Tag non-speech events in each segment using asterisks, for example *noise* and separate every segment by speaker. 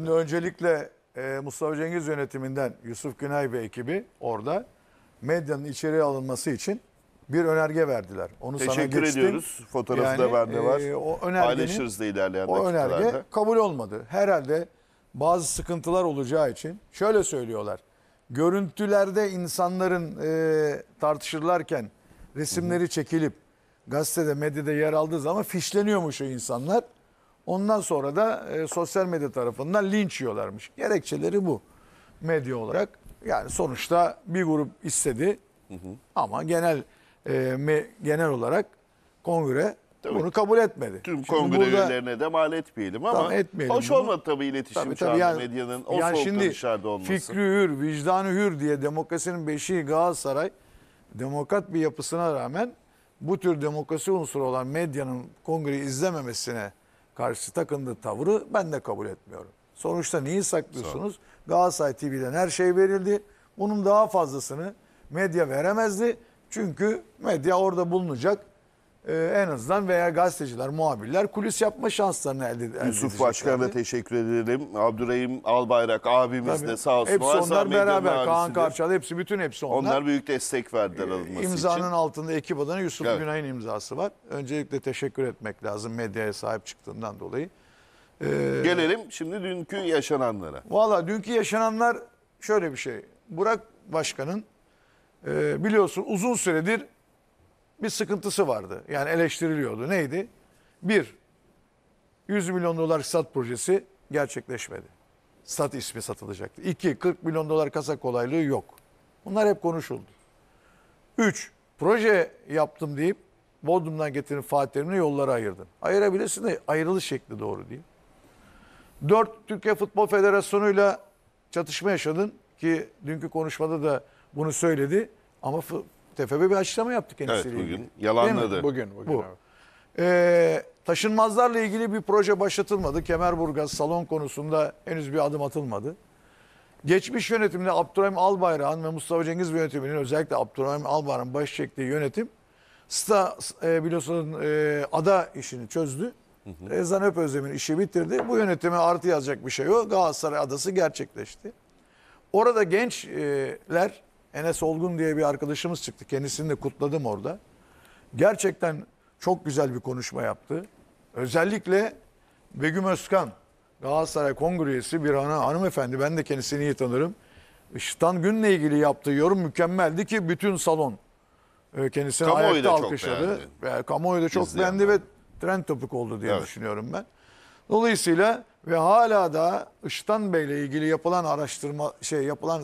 Speaker 1: Şimdi öncelikle e, Mustafa Cengiz yönetiminden Yusuf Günay ve ekibi orada medyanın içeriye alınması için bir önerge verdiler. Onu sana Teşekkür geçtim. ediyoruz. Fotoğrafı da bende e, var. e, o Paylaşırız da ilerleyen o önerge dakikalarda. kabul olmadı. Herhalde bazı sıkıntılar olacağı için şöyle söylüyorlar. Görüntülerde insanların e, tartışırlarken resimleri çekilip gazetede medyada yer aldığı zaman fişleniyormuş o insanlar. Ondan sonra da e, sosyal medya tarafından linç yiyorlarmış. Gerekçeleri bu medya olarak. Yani sonuçta bir grup istedi hı hı. ama genel e, me, genel olarak kongre Tabii. Bunu kabul etmedi. Tüm şimdi kongre burada, üyelerine
Speaker 2: de mal etmeyelim ama tamam, etmeyelim hoş bunu. olmadı tabii iletişim tabii, tabii, yani, medyanın o yani şimdi dışarıda olması. Fikri
Speaker 1: hür, vicdanı hür diye demokrasinin beşiği Galatasaray demokrat bir yapısına rağmen bu tür demokrasi unsuru olan medyanın kongreyi izlememesine karşı takındığı tavrı ben de kabul etmiyorum. Sonuçta neyi saklıyorsunuz? Galatasaray TV'den her şey verildi. Bunun daha fazlasını medya veremezdi. Çünkü medya orada bulunacak. Ee, en azından veya gazeteciler, muhabirler kulis yapma şanslarını elde, elde
Speaker 2: Yusuf Başkan'a teşekkür ederim. Abdurrahim Albayrak abimiz Tabii. de sağ olsun. Hepsi onlar beraber. Kaan Karçal hepsi bütün hepsi onlar. Onlar büyük destek verdiler ee, alınması İmzanın için. İmzanın
Speaker 1: altında ekip adına Yusuf evet. Günay'ın imzası var. Öncelikle teşekkür etmek lazım medyaya sahip çıktığından dolayı. Ee, Gelelim
Speaker 2: şimdi dünkü yaşananlara.
Speaker 1: Valla dünkü yaşananlar şöyle bir şey. Burak Başkan'ın e, biliyorsun uzun süredir bir sıkıntısı vardı. Yani eleştiriliyordu. Neydi? Bir, 100 milyon dolar stat projesi gerçekleşmedi. Stat ismi satılacaktı. İki, 40 milyon dolar kasa kolaylığı yok. Bunlar hep konuşuldu. Üç, proje yaptım deyip Bodrum'dan getirin Fatih Terim'le yollara ayırdın. Ayırabilirsin de ayrılış şekli doğru değil. Dört, Türkiye Futbol Federasyonu'yla çatışma yaşadın ki dünkü konuşmada da bunu söyledi. Ama TFB bir açıklama yaptı kendisiyle Evet ilgili. bugün yalanladı. Bugün, bugün. Bu. evet. Ee, taşınmazlarla ilgili bir proje başlatılmadı. Kemerburgaz salon konusunda henüz bir adım atılmadı. Geçmiş yönetimde Abdurrahim Albayrak'ın ve Mustafa Cengiz yönetiminin özellikle Abdurrahim Albayrak'ın baş çektiği yönetim sta, e, biliyorsun e, ada işini çözdü. E, Özdemir işi bitirdi. Bu yönetime artı yazacak bir şey yok. Galatasaray adası gerçekleşti. Orada gençler Enes Olgun diye bir arkadaşımız çıktı. Kendisini de kutladım orada. Gerçekten çok güzel bir konuşma yaptı. Özellikle Begüm Özkan, Galatasaray Kongre üyesi bir ana hanımefendi. Ben de kendisini iyi tanırım. Işıtan Gün'le ilgili yaptığı yorum mükemmeldi ki bütün salon e, kendisini kamuoyu ayakta alkışladı. Ve kamuoyu da çok İzleyenler. beğendi ve trend topuk oldu diye evet. düşünüyorum ben. Dolayısıyla ve hala da Işıtan Bey'le ilgili yapılan araştırma şey yapılan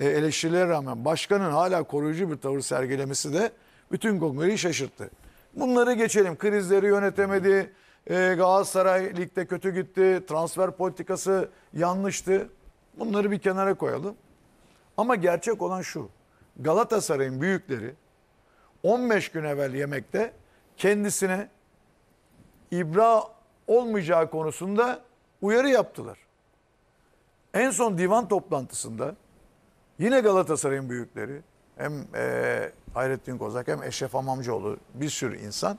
Speaker 1: e, eleştirilere rağmen başkanın hala koruyucu bir tavır sergilemesi de bütün kongreyi şaşırttı. Bunları geçelim. Krizleri yönetemedi. E, Galatasaray ligde kötü gitti. Transfer politikası yanlıştı. Bunları bir kenara koyalım. Ama gerçek olan şu. Galatasaray'ın büyükleri 15 gün evvel yemekte kendisine ibra olmayacağı konusunda uyarı yaptılar. En son divan toplantısında Yine Galatasaray'ın büyükleri hem e, Hayrettin Kozak hem Eşref Amamcıoğlu bir sürü insan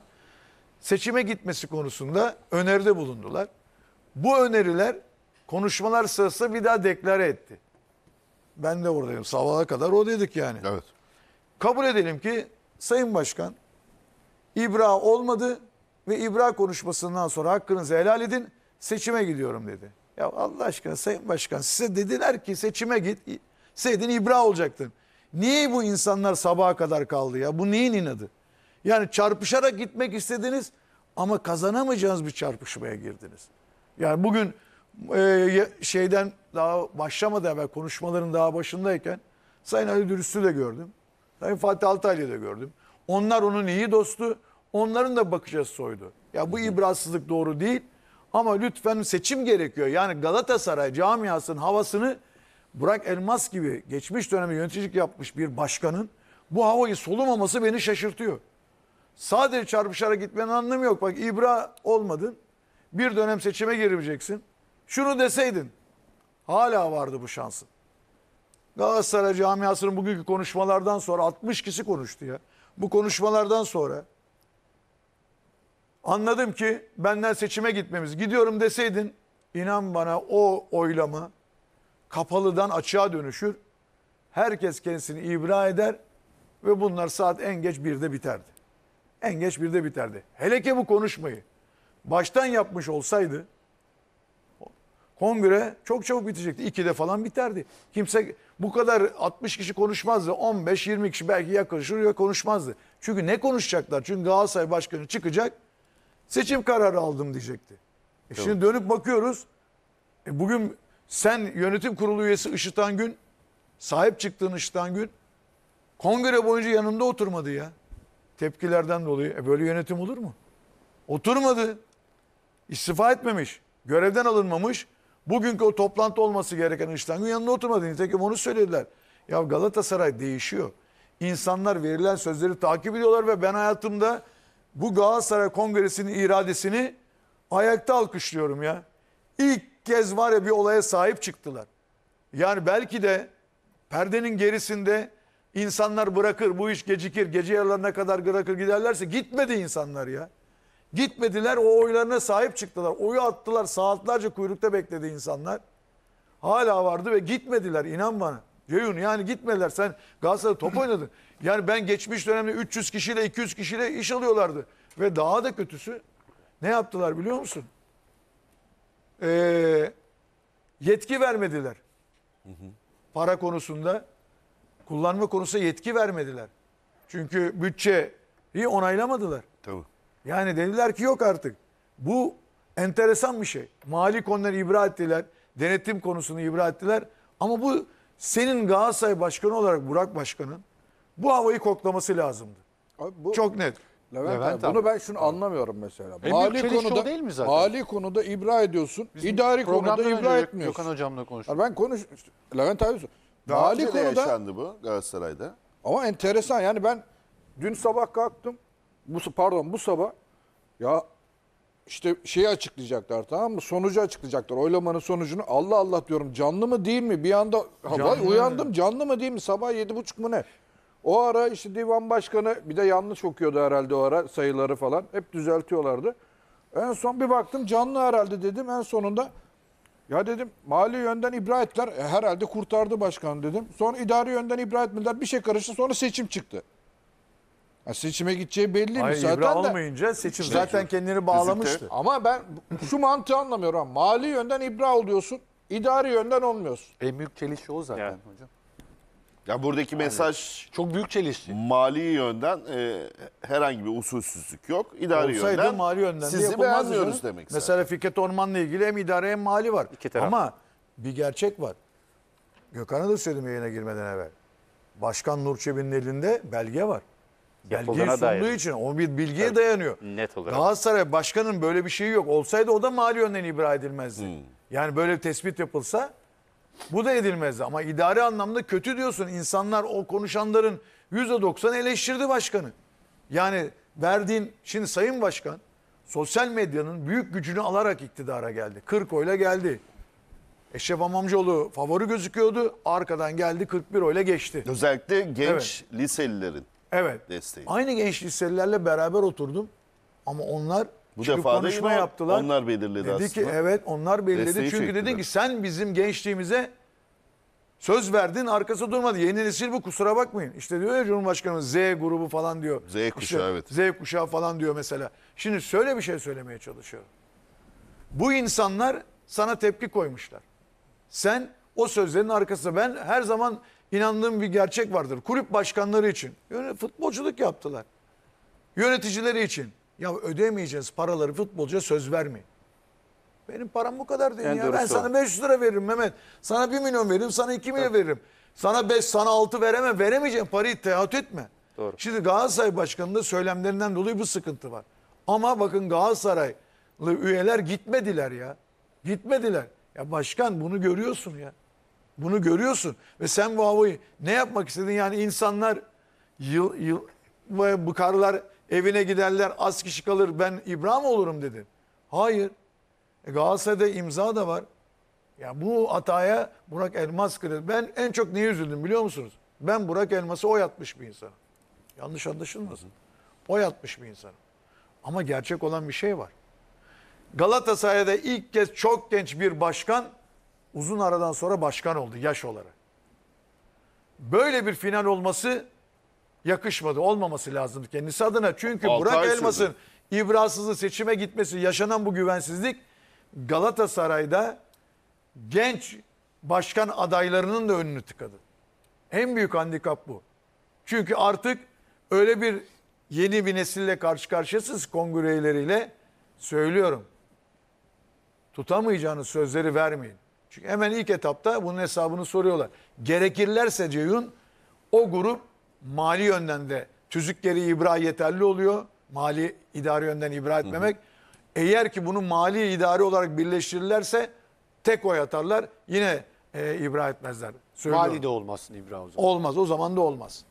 Speaker 1: seçime gitmesi konusunda öneride bulundular. Bu öneriler konuşmalar sırası bir daha deklare etti. Ben de oradayım. Sabaha kadar o dedik yani. Evet. Kabul edelim ki Sayın Başkan İbra olmadı ve İbra konuşmasından sonra hakkınızı helal edin seçime gidiyorum dedi. Ya Allah aşkına Sayın Başkan size dediler ki seçime git Seydin İbra olacaktın. Niye bu insanlar sabaha kadar kaldı ya? Bu neyin inadı? Yani çarpışarak gitmek istediniz ama kazanamayacağınız bir çarpışmaya girdiniz. Yani bugün e, şeyden daha başlamadı ve konuşmaların daha başındayken Sayın Ali Dürüst'ü de gördüm. Sayın Fatih Altaylı'yı da gördüm. Onlar onun iyi dostu. Onların da bakacağız soydu. Ya bu ibrazsızlık doğru değil. Ama lütfen seçim gerekiyor. Yani Galatasaray camiasının havasını Burak Elmas gibi geçmiş dönemi yöneticilik yapmış bir başkanın bu havayı solumaması beni şaşırtıyor. Sadece çarpışara gitmenin anlamı yok. Bak İbra olmadın. Bir dönem seçime girmeyeceksin. Şunu deseydin. Hala vardı bu şansın. Galatasaray camiasının bugünkü konuşmalardan sonra 60 kişi konuştu ya. Bu konuşmalardan sonra anladım ki benden seçime gitmemiz. Gidiyorum deseydin inan bana o oylama kapalıdan açığa dönüşür. Herkes kendisini ibra eder ve bunlar saat en geç birde biterdi. En geç birde biterdi. Hele ki bu konuşmayı baştan yapmış olsaydı kongre çok çabuk bitecekti. İkide falan biterdi. Kimse bu kadar 60 kişi konuşmazdı. 15-20 kişi belki yaklaşır ya konuşmazdı. Çünkü ne konuşacaklar? Çünkü Galatasaray Başkanı çıkacak seçim kararı aldım diyecekti. E şimdi dönüp bakıyoruz. E bugün sen yönetim kurulu üyesi Işıtan Gün, sahip çıktığın Işıtan Gün kongre boyunca yanımda oturmadı ya. Tepkilerden dolayı. E böyle yönetim olur mu? Oturmadı. İstifa etmemiş. Görevden alınmamış. Bugünkü o toplantı olması gereken Işıtan Gün yanında oturmadı. Nitekim onu söylediler. Ya Galatasaray değişiyor. İnsanlar verilen sözleri takip ediyorlar ve ben hayatımda bu Galatasaray Kongresi'nin iradesini ayakta alkışlıyorum ya. İlk kez var ya bir olaya sahip çıktılar. Yani belki de perdenin gerisinde insanlar bırakır bu iş gecikir gece yarılarına kadar bırakır giderlerse gitmedi insanlar ya. Gitmediler o oylarına sahip çıktılar. Oyu attılar saatlerce kuyrukta bekledi insanlar. Hala vardı ve gitmediler inan bana. Ceyhun yani gitmediler sen Galatasaray top *clears throat* oynadın. Yani ben geçmiş dönemde 300 kişiyle 200 kişiyle iş alıyorlardı. Ve daha da kötüsü ne yaptılar biliyor musun? e, yetki vermediler. Hı hı. Para konusunda kullanma konusunda yetki vermediler. Çünkü bütçeyi onaylamadılar. Tabii. Yani dediler ki yok artık. Bu enteresan bir şey. Mali konuları ibra ettiler. Denetim konusunu ibra ettiler. Ama bu senin Galatasaray Başkanı olarak Burak Başkan'ın bu havayı koklaması lazımdı. Abi bu... Çok net. Levent, Levent abi, bunu ben şunu anlamıyorum
Speaker 2: mesela. En mali konuda değil mi zaten? Mali konuda ibra ediyorsun, Bizim idari konuda ibra etmiyorsun. Gökhan hocamla konuştuk. ben konuş Levent abi Daha mali konuda yaşandı bu Galatasaray'da. Ama enteresan yani ben dün sabah kalktım. Bu pardon bu sabah ya işte şeyi açıklayacaklar tamam mı? Sonucu açıklayacaklar. Oylamanın sonucunu Allah Allah diyorum. Canlı mı değil mi? Bir anda canlı. uyandım. Canlı mı değil mi? Sabah yedi buçuk mu ne? O ara işte divan başkanı bir de yanlış okuyordu herhalde o ara sayıları falan. Hep düzeltiyorlardı. En son bir baktım canlı herhalde dedim. En sonunda ya dedim mali yönden ibra ettiler. E, herhalde kurtardı başkan dedim. Sonra idari yönden ibra etmediler. Bir şey karıştı sonra seçim çıktı. Ya seçime gideceği belli mi Hayır, zaten İbra olmayınca seçim Zaten seçim. kendini bağlamıştı. Ama ben şu mantığı anlamıyorum. Mali yönden ibra oluyorsun. idari yönden olmuyorsun. En büyük çelişki o zaten Yani. hocam. Ya buradaki mesaj Çok büyük çelişti. mali yönden e, herhangi bir usulsüzlük yok. İdari Olsaydı yönden mali yönden de sizi yapılmazdı beğenmiyoruz canım. demek.
Speaker 1: Mesela Fikret Orman'la ilgili hem idare hem mali var. İki taraf. Ama bir gerçek var. Gökhan'a da söyledim yayına girmeden evvel. Başkan Nur Çebi'nin elinde belge var. Belgeyi Yapıldığına sunduğu dair. için o bir bilgiye dayanıyor. Net olarak. Galatasaray başkanın böyle bir şeyi yok. Olsaydı o da mali yönden ibra edilmezdi. Hmm. Yani böyle bir tespit yapılsa bu da edilmezdi ama idari anlamda kötü diyorsun. İnsanlar o konuşanların %90 eleştirdi başkanı. Yani verdiğin şimdi sayın başkan sosyal medyanın büyük gücünü alarak iktidara geldi. 40 oyla geldi. Eşref Amamcıoğlu favori gözüküyordu. Arkadan geldi 41 oyla geçti. Özellikle genç evet.
Speaker 2: liselilerin evet. desteği.
Speaker 1: Aynı genç liselilerle beraber oturdum. Ama onlar bu Çünkü defa da konuşma yine yaptılar. onlar belirledi dedi aslında. ki evet onlar belirledi. Desteği Çünkü çektiler. dedin ki sen bizim gençliğimize söz verdin arkası durmadı. Yeni nesil bu kusura bakmayın. İşte diyor ya Cumhurbaşkanımız Z grubu falan diyor. Z kuşağı İşte evet. Z kuşağı falan diyor mesela. Şimdi şöyle bir şey söylemeye çalışıyorum. Bu insanlar sana tepki koymuşlar. Sen o sözlerin arkasında ben her zaman inandığım bir gerçek vardır. Kulüp başkanları için yöne- futbolculuk yaptılar. Yöneticileri için ya ödemeyeceğiz paraları futbolcuya söz vermeyin. Benim param bu kadar değil ya. Ben sana 500 lira veririm Mehmet. Sana 1 milyon veririm, sana 2 milyon veririm. Sana 5, sana 6 veremem. Veremeyeceğim parayı teat etme. Doğru. Şimdi Galatasaray Başkanı'nın da söylemlerinden dolayı bu sıkıntı var. Ama bakın Galatasaraylı üyeler gitmediler ya. Gitmediler. Ya başkan bunu görüyorsun ya. Bunu görüyorsun. Ve sen bu havayı ne yapmak istedin? Yani insanlar yıl, yıl, bu karlar evine giderler az kişi kalır ben İbrahim olurum dedi. Hayır. E, Galatasaray'da imza da var. Ya bu hataya Burak Elmas kırdı. Ben en çok neye üzüldüm biliyor musunuz? Ben Burak Elmas'ı oy atmış bir insanım. Yanlış anlaşılmasın. Oy atmış bir insanım. Ama gerçek olan bir şey var. Galatasaray'da ilk kez çok genç bir başkan uzun aradan sonra başkan oldu yaş olarak. Böyle bir final olması yakışmadı. Olmaması lazımdı kendisi adına. Çünkü Altı Burak ay Elmas'ın sürdü. seçime gitmesi, yaşanan bu güvensizlik Galatasaray'da genç başkan adaylarının da önünü tıkadı. En büyük handikap bu. Çünkü artık öyle bir yeni bir nesille karşı karşıyasınız kongre üyeleriyle. Söylüyorum. Tutamayacağınız sözleri vermeyin. Çünkü hemen ilk etapta bunun hesabını soruyorlar. Gerekirlerse Ceyhun o grup mali yönden de tüzükleri gereği ibra yeterli oluyor. Mali idari yönden ibra etmemek. Hı hı. Eğer ki bunu mali idari olarak birleştirirlerse tek oy atarlar. Yine e, ibra etmezler. Söylüyorum. Mali de olmasın ibra o zaman. Olmaz o zaman da olmaz.